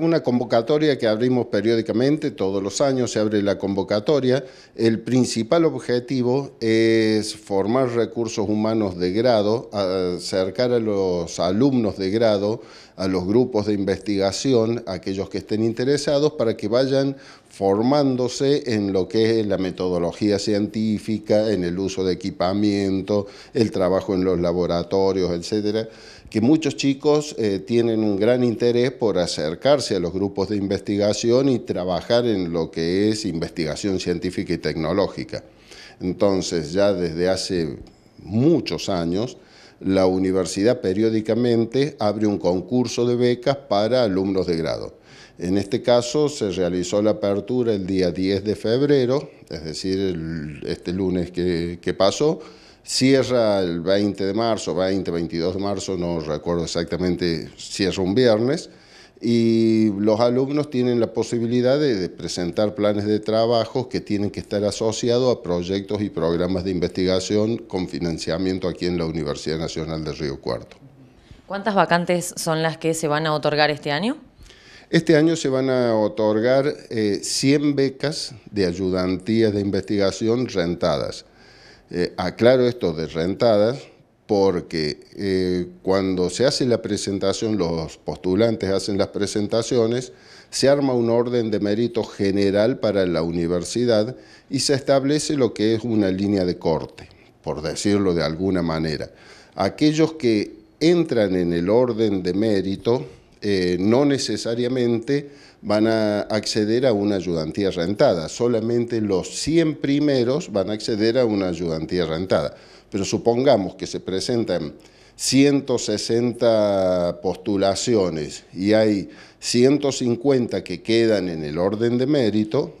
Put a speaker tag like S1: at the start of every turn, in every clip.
S1: una convocatoria que abrimos periódicamente, todos los años se abre la convocatoria. El principal objetivo es formar recursos humanos de grado, acercar a los alumnos de grado a los grupos de investigación, aquellos que estén interesados, para que vayan formándose en lo que es la metodología científica, en el uso de equipamiento, el trabajo en los laboratorios, etcétera, que muchos chicos eh, tienen un gran interés por acercarse a los grupos de investigación y trabajar en lo que es investigación científica y tecnológica. Entonces, ya desde hace muchos años, la universidad periódicamente abre un concurso de becas para alumnos de grado. En este caso se realizó la apertura el día 10 de febrero, es decir, este lunes que, que, pasó, cierra el 20 de marzo, 20, 22 de marzo, no recuerdo exactamente, cierra un viernes, y los alumnos tienen la posibilidad de, presentar planes de trabajo que tienen que estar asociados a proyectos y programas de investigación con financiamiento aquí en la Universidad Nacional de Río Cuarto.
S2: ¿Cuántas vacantes son las que se van a otorgar este año?
S1: Este año se van a otorgar 100 eh, becas de ayudantías de investigación rentadas. Eh, aclaro esto de rentadas porque eh, cuando se hace la presentación, los postulantes hacen las presentaciones, se arma un orden de mérito general para la universidad y se establece lo que es una línea de corte, por decirlo de alguna manera. Aquellos que entran en el orden de mérito eh, no necesariamente van a acceder a una ayudantía rentada, solamente los 100 primeros van a acceder a una ayudantía rentada. Pero supongamos que se presentan 160 postulaciones y hay 150 que quedan en el orden de mérito,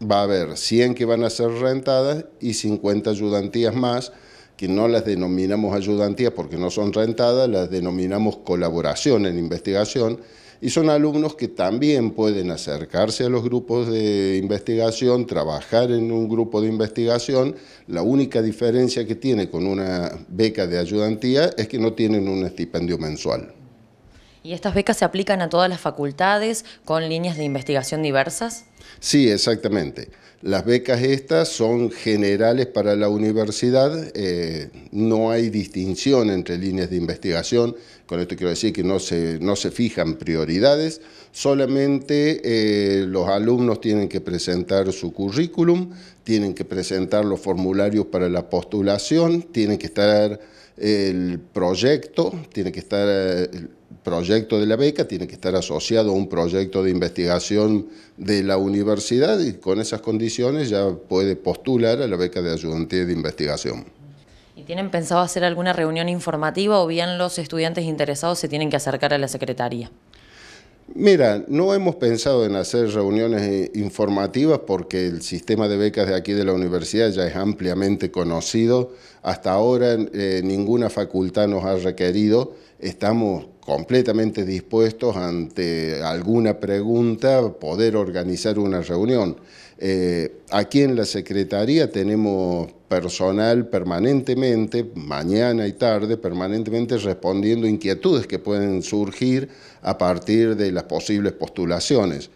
S1: va a haber 100 que van a ser rentadas y 50 ayudantías más que no las denominamos ayudantía porque no son rentadas, las denominamos colaboración en investigación, y son alumnos que también pueden acercarse a los grupos de investigación, trabajar en un grupo de investigación. La única diferencia que tiene con una beca de ayudantía es que no tienen un estipendio mensual.
S2: ¿Y estas becas se aplican a todas las facultades con líneas de investigación diversas?
S1: Sí, exactamente. Las becas estas son generales para la universidad, eh, no hay distinción entre líneas de investigación, con esto quiero decir que no se, no se fijan prioridades, solamente eh, los alumnos tienen que presentar su currículum, tienen que presentar los formularios para la postulación, tienen que estar eh, el proyecto, tiene que estar proyecto de la beca tiene que estar asociado a un proyecto de investigación de la universidad y con esas condiciones ya puede postular a la beca de ayudantía de investigación.
S2: ¿Y tienen pensado hacer alguna reunión informativa o bien los estudiantes interesados se tienen que acercar a la secretaría?
S1: Mira, no hemos pensado en hacer reuniones eh, informativas porque el sistema de becas de aquí de la universidad ya es ampliamente conocido. Hasta ahora eh, ninguna facultad nos ha requerido. Estamos completamente dispuestos ante alguna pregunta poder organizar una reunión. Eh, aquí en la Secretaría tenemos personal permanentemente, mañana y tarde, permanentemente respondiendo inquietudes que pueden surgir a partir de las posibles postulaciones.